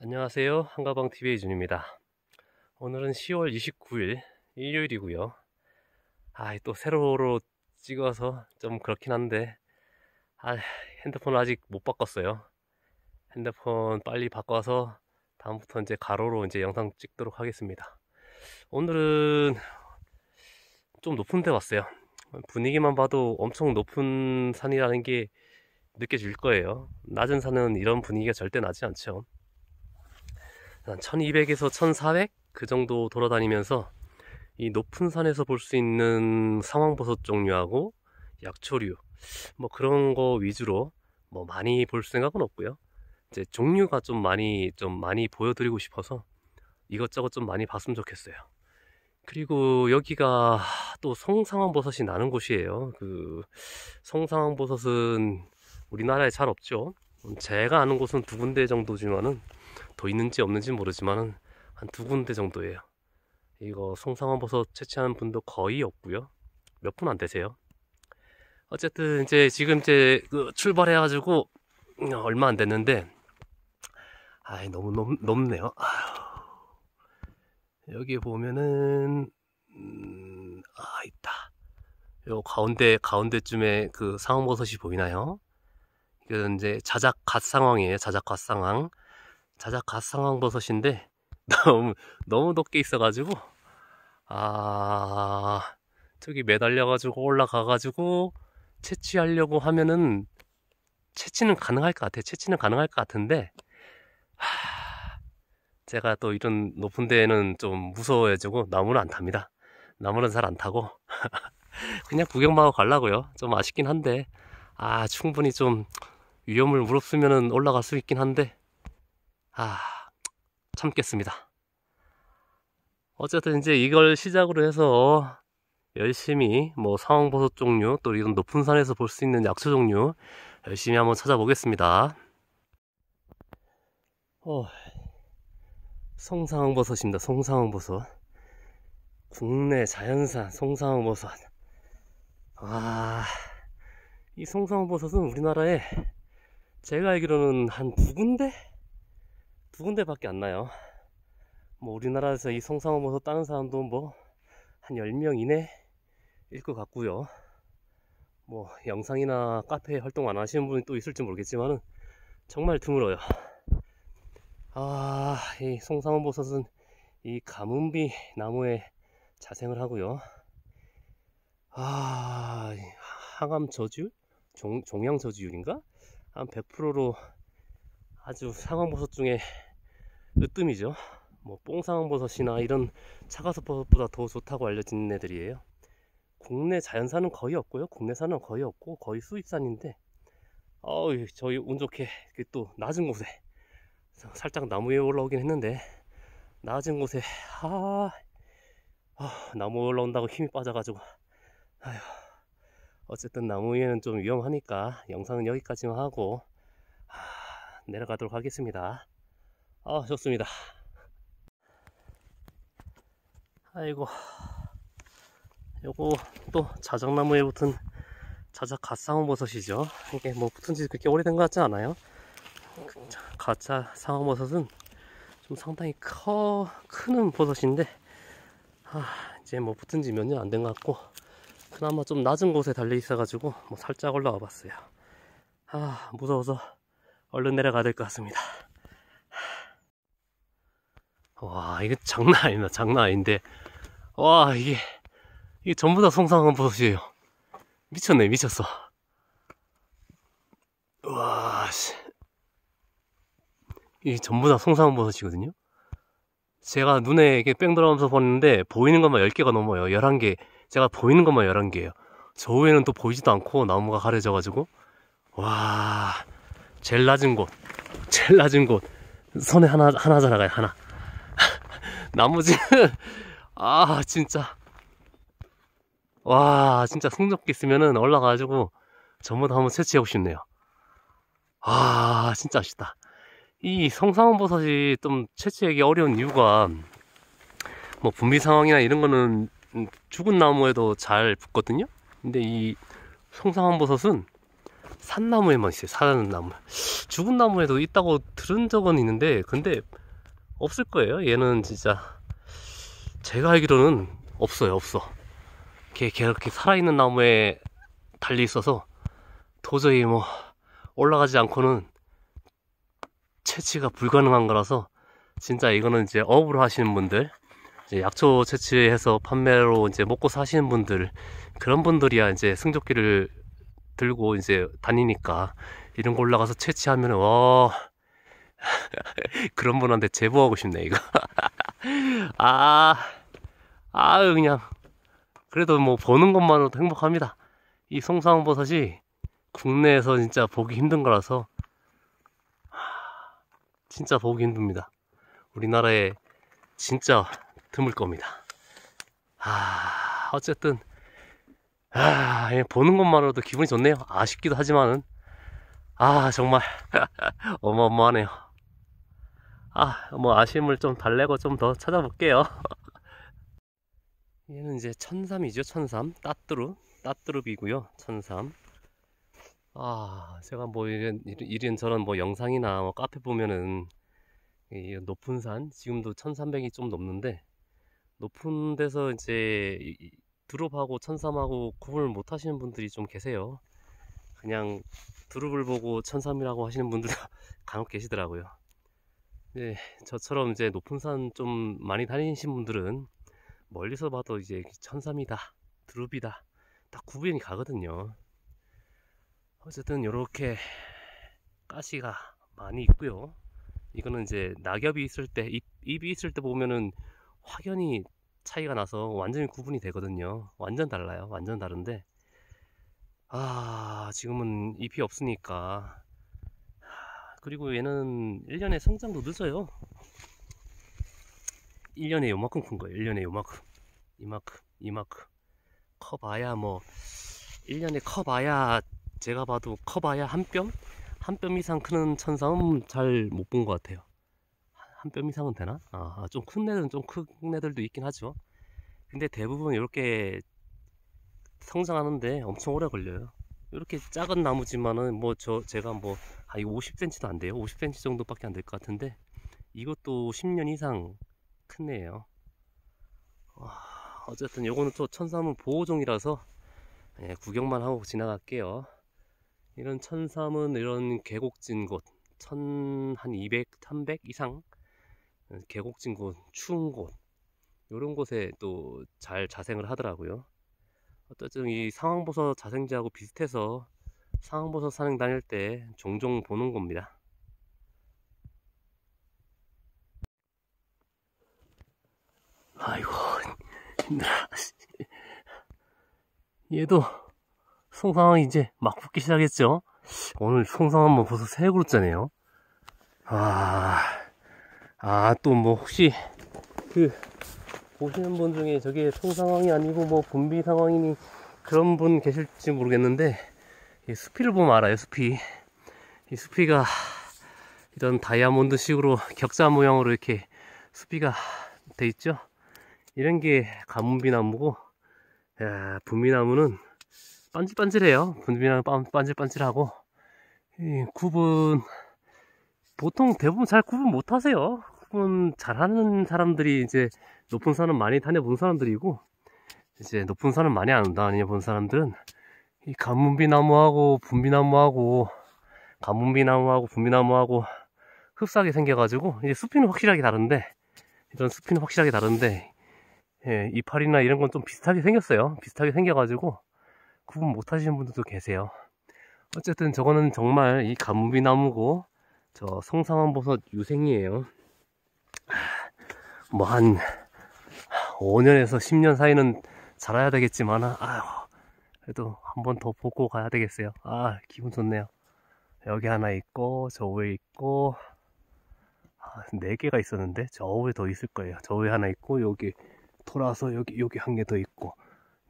안녕하세요 한가방TV 의 이준입니다 오늘은 10월 29일 일요일이고요 아또 세로로 찍어서 좀 그렇긴 한데 아 핸드폰을 아직 못 바꿨어요 핸드폰 빨리 바꿔서 다음부터 이제 가로로 이제 영상 찍도록 하겠습니다 오늘은 좀 높은 데 왔어요 분위기만 봐도 엄청 높은 산이라는 게 느껴질 거예요 낮은 산은 이런 분위기가 절대 나지 않죠 1200에서 1400 그 정도 돌아다니면서 이 높은 산에서 볼 수 있는 상황버섯 종류하고 약초류 뭐 그런 거 위주로 뭐 많이 볼 생각은 없고요 이제 종류가 좀 많이 좀 많이 보여드리고 싶어서 이것저것 좀 많이 봤으면 좋겠어요 그리고 여기가 또 성상황버섯이 나는 곳이에요 그 성상황버섯은 우리나라에 잘 없죠 제가 아는 곳은 두 군데 정도지만은 더 있는지 없는지 모르지만 한 두 군데 정도예요 이거 송상화버섯 채취하는 분도 거의 없고요 몇 분 안 되세요 어쨌든 이제 지금 이제 그 출발해 가지고 음, 얼마 안 됐는데 아이 너무 높, 높네요 아 여기 보면은 음, 아 있다 요 가운데 가운데쯤에 그 상황버섯이 보이나요? 이건 이제 자작 갓 상황이에요 자작 갓 상황 자작갓 상황버섯인데 너무 너무 덥게 있어가지고 아 저기 매달려가지고 올라가가지고 채취하려고 하면은 채취는 가능할 것같아 채취는 가능할 것 같은데 하... 제가 또 이런 높은 데에는 좀 무서워해지고 나무는 안 탑니다. 나무는 잘 안 타고 그냥 구경만 하고 가려고요. 좀 아쉽긴 한데 아 충분히 좀 위험을 무릅쓰면 올라갈 수 있긴 한데 아, 참겠습니다. 어쨌든 이제 이걸 시작으로 해서 열심히 뭐 상황버섯 종류 또 이런 높은 산에서 볼 수 있는 약초 종류 열심히 한번 찾아보겠습니다. 어, 송상황버섯입니다. 송상황버섯. 국내 자연산 송상황버섯. 와, 아, 이 송상황버섯은 우리나라에 제가 알기로는 한 두 군데? 두 군데밖에 안 나요. 뭐 우리나라에서 이 성상어버섯 따는 사람도 뭐 한 10명 이내 일것 같고요. 뭐 영상이나 카페 활동 안 하시는 분이 또 있을지 모르겠지만은 정말 드물어요. 아, 이 송상원버섯은 이가뭄비 나무에 자생을 하고요. 아, 항암 저지율? 종, 종양 저지율인가? 한 100%로 아주 상암버섯 중에 으뜸이죠 뭐 뽕상버섯이나 이런 차가서버섯보다 더 좋다고 알려진 애들이에요 국내 자연산은 거의 없고요 국내산은 거의 없고 거의 수입산인데 어우 저희 운 좋게 또 낮은 곳에 살짝 나무 위에 올라오긴 했는데 낮은 곳에 아, 아 나무 올라온다고 힘이 빠져가지고 아휴 어쨌든 나무 위에는 좀 위험하니까 영상은 여기까지만 하고 아, 내려가도록 하겠습니다 아 좋습니다 아이고 요거 또 자작나무에 붙은 자작 갓상어버섯이죠 이게 뭐 붙은지 그렇게 오래된 것 같지 않아요 가짜 상어버섯은 좀 상당히 커 크는 버섯인데 아, 이제 뭐 붙은지 몇 년 안 된 것 같고 그나마 좀 낮은 곳에 달려 있어가지고 뭐 살짝 올라와 봤어요 아 무서워서 얼른 내려가야 될 것 같습니다 와 이거 장난 아니다 장난 아닌데 와 이게 이게 전부 다 송상한 버섯이에요 미쳤네 미쳤어 와씨 이게 전부 다 송상한 버섯이거든요 제가 눈에 이게 뺑 돌아오면서 보는데 보이는 것만 10개가 넘어요 11개 제가 보이는 것만 11개예요 저 위에는 또 보이지도 않고 나무가 가려져 가지고 와 제일 낮은 곳 제일 낮은 곳손에 하나 하나 자라가요 하나 나머지는 아 진짜 와 진짜 승적기 있으면은 올라가가지고 전부 다 한번 채취하고 싶네요 아 진짜 아쉽다 이 성상원버섯이 좀 채취하기 어려운 이유가 뭐 분비 상황이나 이런 거는 죽은 나무에도 잘 붙거든요 근데 이 성상원버섯은 산나무에만 있어요 산나무 죽은 나무에도 있다고 들은 적은 있는데 근데 없을 거예요 얘는 진짜 제가 알기로는 없어요 없어 걔, 걔 이렇게 살아있는 나무에 달려 있어서 도저히 뭐 올라가지 않고는 채취가 불가능한 거라서 진짜 이거는 이제 업으로 하시는 분들 약초 채취해서 판매로 이제 먹고 사시는 분들 그런 분들이야 이제 승조기를 들고 이제 다니니까 이런 거 올라가서 채취하면 와 그런 분한테 제보하고 싶네, 이거. 아, 아유, 그냥. 그래도 뭐 보는 것만으로도 행복합니다. 이송상원버섯이 국내에서 진짜 보기 힘든 거라서 진짜 보기 힘듭니다. 우리나라에 진짜 드물 겁니다. 아, 어쨌든 아, 보는 것만으로도 기분이 좋네요. 아쉽기도 하지만은 아, 정말 어마어마하네요. 아, 뭐 아쉬움을 좀 달래고 좀 더 찾아볼게요. 얘는 이제 천삼이죠, 천삼. 따뚜루. 따뚜루비고요, 천삼. 아, 제가 뭐 이런, 이런 저런 뭐 영상이나 뭐 카페 보면은 이 높은 산, 지금도 천삼백이 좀 넘는데 높은 데서 이제 드롭하고 천삼하고 구분을 못 하시는 분들이 좀 계세요. 그냥 드롭을 보고 천삼이라고 하시는 분들 간혹 계시더라고요. 네, 저처럼 이제 높은 산 좀 많이 다니신 분들은 멀리서 봐도 이제 천삼이다, 드루이다딱 구분이 가거든요. 어쨌든 이렇게 가시가 많이 있고요. 이거는 이제 낙엽이 있을 때, 입이 있을 때 보면은 확연히 차이가 나서 완전히 구분이 되거든요. 완전 달라요. 완전 다른데. 아, 지금은 잎이 없으니까 그리고 얘는 1년에 성장도 늦어요 1년에 요만큼 큰 거예요 1년에 요만큼 이만큼 이만큼 커봐야 뭐 1년에 커봐야 제가 봐도 커봐야 한 뼘? 한 뼘 이상 크는 천사음 잘 못 본 것 같아요 한 뼘 이상은 되나? 아, 아 좀 큰 애들은 좀 큰 애들도 있긴 하죠 근데 대부분 이렇게 성장하는데 엄청 오래 걸려요 이렇게 작은 나무지만은 뭐 저 제가 뭐 아 이거 50cm도 안 돼요 50cm 정도밖에 안 될 것 같은데 이것도 10년 이상 크네요 와, 어쨌든 요거는 또 천사문 보호종이라서 예, 구경만 하고 지나갈게요 이런 천사문 이런 계곡진 곳천 한 200, 300 이상 예, 계곡진 곳, 추운 곳 이런 곳에 또 잘 자생을 하더라고요 어쨌든 이 상황버섯 자생지하고 비슷해서 상황버섯 산행 다닐 때 종종 보는 겁니다. 아이고 힘들어 얘도 송상황이 제막 붙기 시작했죠 오늘 송상황만 벌써 세그릇잖아요아 또 뭐 혹시 그 보시는 분 중에 저게 통 상황이 아니고 뭐 분비 상황이니 그런 분 계실지 모르겠는데 이 수피를 보면 알아요 수피 이 수피가 이런 다이아몬드 식으로 격자 모양으로 이렇게 수피가 돼 있죠 이런 게 가문비나무고 야, 분비나무는 반질반질해요 분비나무 반질반질하고 이 구분 보통 대부분 잘 구분 못 하세요 대부분 잘하는 사람들이 이제 높은 산은 많이 다녀본 사람들이고 이제 높은 산은 많이 안 다녀본 사람들은 이 가문비나무하고 분비나무하고 가문비나무하고 분비나무하고 흡사하게 생겨가지고 이제 숲이는 확실하게 다른데 이런 숲이는 확실하게 다른데 예, 이파리나 이런 건 좀 비슷하게 생겼어요 비슷하게 생겨가지고 구분 못 하시는 분들도 계세요 어쨌든 저거는 정말 이 가문비나무고 저 성상한버섯 유생이에요 뭐한 5년에서 10년 사이는 자라야 되겠지만 아휴 그래도 한 번 더 보고 가야 되겠어요 아 기분 좋네요 여기 하나 있고 저 위에 있고 아, 4개가 있었는데 저 위에 더 있을 거예요 저 위에 하나 있고 여기 돌아서 여기 여기 한 개 더 있고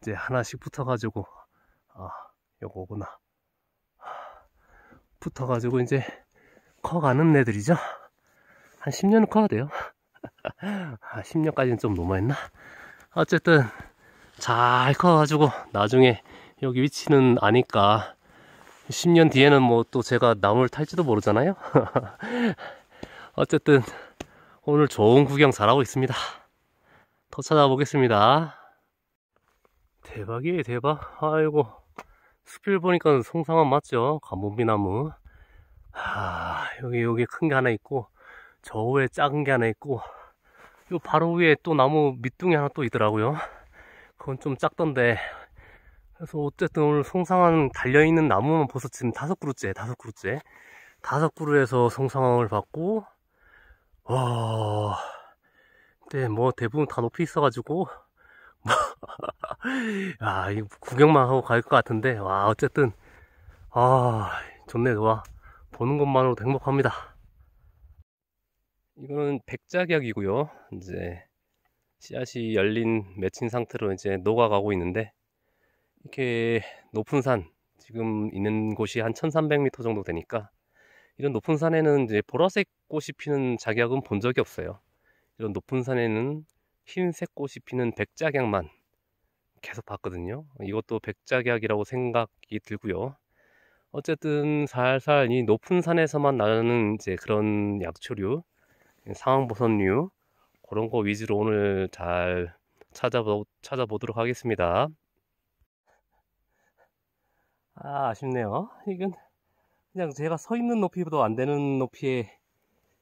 이제 하나씩 붙어가지고 아 요거구나 붙어가지고 이제 커가는 애들이죠 한 10년은 커야 돼요 아, 10년까지는 좀 너무했나? 어쨌든 잘 커가지고 나중에 여기 위치는 아니까 10년 뒤에는 뭐 또 제가 나무를 탈지도 모르잖아요 어쨌든 오늘 좋은 구경 잘하고 있습니다 더 찾아보겠습니다 대박이에요 대박 아이고 숲길 보니까 송상한 맞죠? 감본비나무 아 여기 여기 큰 게 하나 있고 저 위에 작은 게 하나 있고 요 바로 위에 또 나무 밑둥이 하나 또 있더라고요 그건 좀 작던데 그래서 어쨌든 오늘 송상황 달려있는 나무만 벌써 지금 다섯 그루째 다섯 그루째 다섯 그루에서 송상황을 봤고와 근데 뭐 대부분 다 높이 있어가지고 야, 이 구경만 하고 갈 것 같은데 와 어쨌든 아 좋네 좋아 보는 것만으로도 행복합니다 이거는 백작약이고요. 이제 씨앗이 열린 맺힌 상태로 이제 녹아가고 있는데 이렇게 높은 산 지금 있는 곳이 한 1300m 정도 되니까 이런 높은 산에는 이제 보라색 꽃이 피는 작약은 본 적이 없어요. 이런 높은 산에는 흰색 꽃이 피는 백작약만 계속 봤거든요. 이것도 백작약이라고 생각이 들고요. 어쨌든 살살 이 높은 산에서만 나는 이제 그런 약초류 상황 보선류 그런 거 위주로 오늘 잘 찾아보, 찾아보도록 하겠습니다. 아, 아쉽네요. 이건 그냥 제가 서 있는 높이보다 안 되는 높이에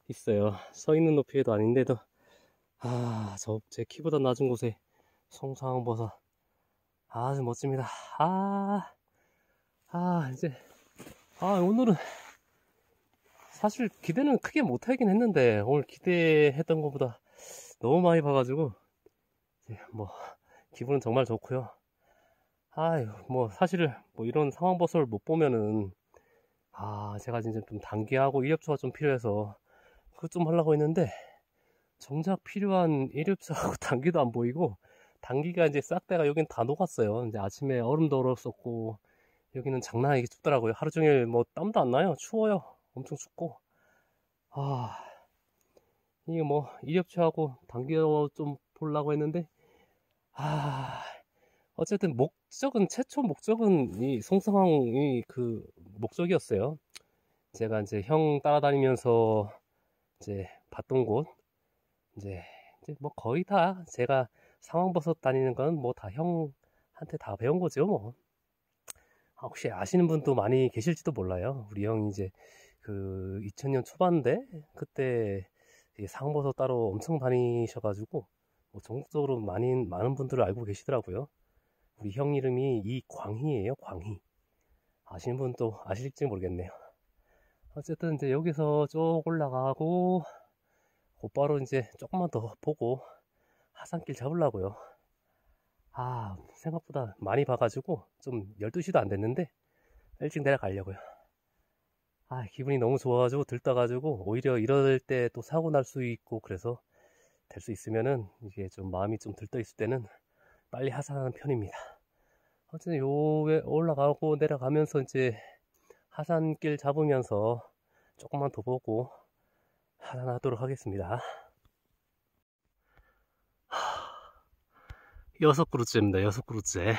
있어요. 서 있는 높이에도 아닌데도 아, 저 제 키보다 낮은 곳에 송상황보선 아주 멋집니다. 아, 아 이제 아 오늘은 사실 기대는 크게 못 하긴 했는데 오늘 기대했던 것보다 너무 많이 봐가지고 뭐 기분은 정말 좋고요. 아유 뭐 사실 뭐 이런 상황 버섯을 못 보면은 아 제가 이제 좀 단기하고 이력서가 좀 필요해서 그것 좀 하려고 했는데 정작 필요한 이력서하고 단기도 안 보이고 단기가 이제 싹대가 여긴 다 녹았어요. 이제 아침에 얼음도 얼었었고 여기는 장난 아니게 춥더라고요. 하루 종일 뭐 땀도 안 나요. 추워요. 엄청 춥고 아 이게 뭐 이력취하고 당겨 좀 보려고 했는데 아 어쨌든 목적은 최초 목적은 이 송성황이 그 목적이었어요. 제가 이제 형 따라다니면서 이제 봤던 곳 이제, 이제 뭐 거의 다 제가 상황버섯 다니는 건 뭐 다 형한테 다 배운 거죠 뭐. 아, 혹시 아시는 분도 많이 계실지도 몰라요. 우리 형 이제 그 2000년 초반대 그때 상보서 따로 엄청 다니셔가지고 뭐 전국적으로 많이 많은 분들을 알고 계시더라고요. 우리 형 이름이 이광희예요. 광희. 아시는 분또 아실지 모르겠네요. 어쨌든 이제 여기서 쭉 올라가고 곧바로 이제 조금만 더 보고 하산길 잡으려고요. 아 생각보다 많이 봐가지고 좀 12시도 안 됐는데 일찍 내려가려고요. 아, 기분이 너무 좋아가지고 들떠가지고 오히려 이럴 때 또 사고 날 수 있고 그래서 될 수 있으면은 이게 좀 마음이 좀 들떠 있을 때는 빨리 하산하는 편입니다. 어쨌든 요에 올라가고 내려가면서 이제 하산길 잡으면서 조금만 더 보고 하산하도록 하겠습니다. 여섯 그루째입니다. 여섯 그루째.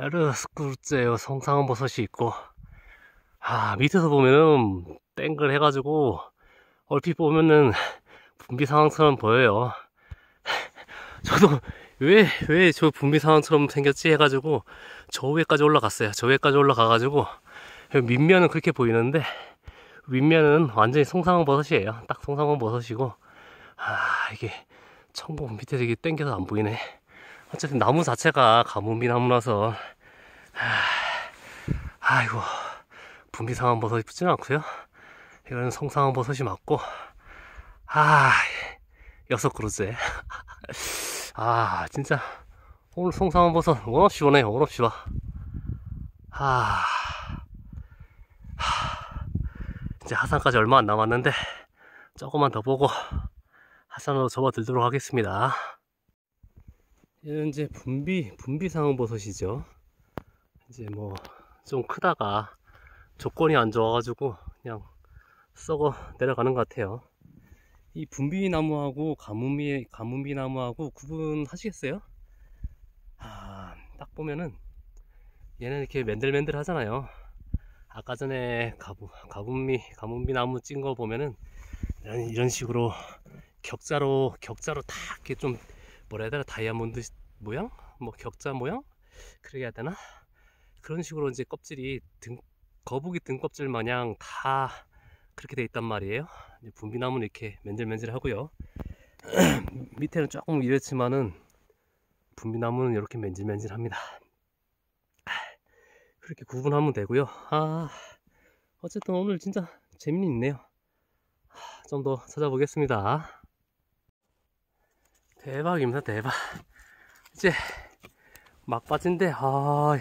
여섯 그루째요. 성상한 버섯이 있고 아 밑에서 보면은 땡글 해가지고 얼핏 보면은 분비 상황처럼 보여요 저도 왜 왜 저 분비 상황처럼 생겼지 해가지고 저 위에까지 올라갔어요 저 위에까지 올라가가지고 밑면은 그렇게 보이는데 윗면은 완전히 송상한 버섯이에요 딱 송상한 버섯이고 아 이게 천봉 밑에 되게 땡겨서 안 보이네 어쨌든 나무 자체가 가뭄비 나무라서 아, 아이고 분비상한 버섯이 붙지는 않고요 이거는 성상한 버섯이 맞고 아 여섯 그루에아 진짜 오늘 성상한 버섯 원없이 오네 원없이 와 아, 이제 하산까지 얼마 안 남았는데 조금만 더 보고 하산으로 접어들도록 하겠습니다 얘는 이제 분비 분비 상황 버섯이죠 이제 뭐 좀 크다가 조건이 안 좋아가지고 그냥 썩어 내려가는 것 같아요 이 분비나무하고 가뭄비, 가뭄비나무하고 구분하시겠어요? 아, 딱 보면은 얘는 이렇게 맨들맨들 하잖아요 아까 전에 가부, 가뭄비, 가뭄비나무 찐 거 보면은 이런, 이런 식으로 격자로 격자로 다 이렇게 좀 뭐라 해야 되나 다이아몬드 모양? 뭐 격자 모양? 그래야 되나? 그런 식으로 이제 껍질이 등, 거북이 등껍질 마냥 다 그렇게 돼 있단 말이에요 분비나무는 이렇게 맨들맨들 하고요 밑에는 조금 이렇지만은 분비나무는 이렇게 맨질맨질 합니다 아, 그렇게 구분하면 되고요 아 어쨌든 오늘 진짜 재미 있네요 아, 좀더 찾아보겠습니다 대박입니다 대박 이제 막바지인데 아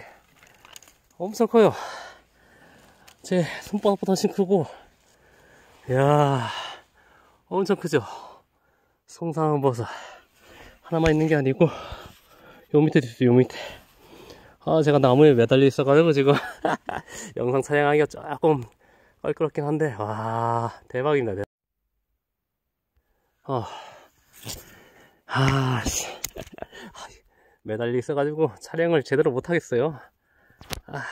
엄청 커요 제 손바닥보다 훨씬 크고 이야 엄청 크죠 송상버섯 하나만 있는 게 아니고 요 밑에도 있어요 요 밑에 아 제가 나무에 매달려 있어가지고 지금 영상 촬영하기가 조금 껄끄럽긴 한데 와 대박입니다 대박. 어. 아, 씨. 아, 매달려 있어가지고 촬영을 제대로 못하겠어요 아.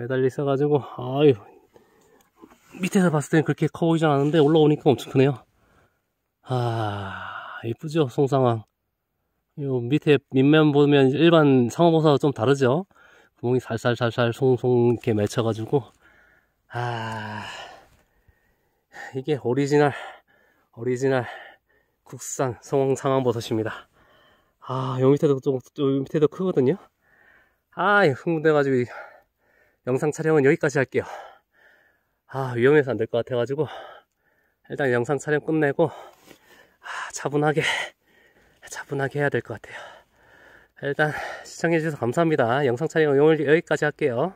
매달려 있어가지고 아유 밑에서 봤을 땐 그렇게 커 보이진 않는데 올라오니까 엄청 크네요 아 이쁘죠 송상황 요 밑에 밑면 보면 일반 상어보사하좀 다르죠 구멍이 살살살살 송송 이렇게 맺혀가지고 아 이게 오리지널 오리지널 국산 성황 상황보섯입니다 아요 밑에도 좀요 밑에도 크거든요 아 흥분돼가지고 영상 촬영은 여기까지 할게요. 아, 위험해서 안 될 것 같아가지고, 일단 영상 촬영 끝내고, 아, 차분하게, 차분하게 해야 될 것 같아요. 일단 시청해주셔서 감사합니다. 영상 촬영 은 오늘 여기까지 할게요.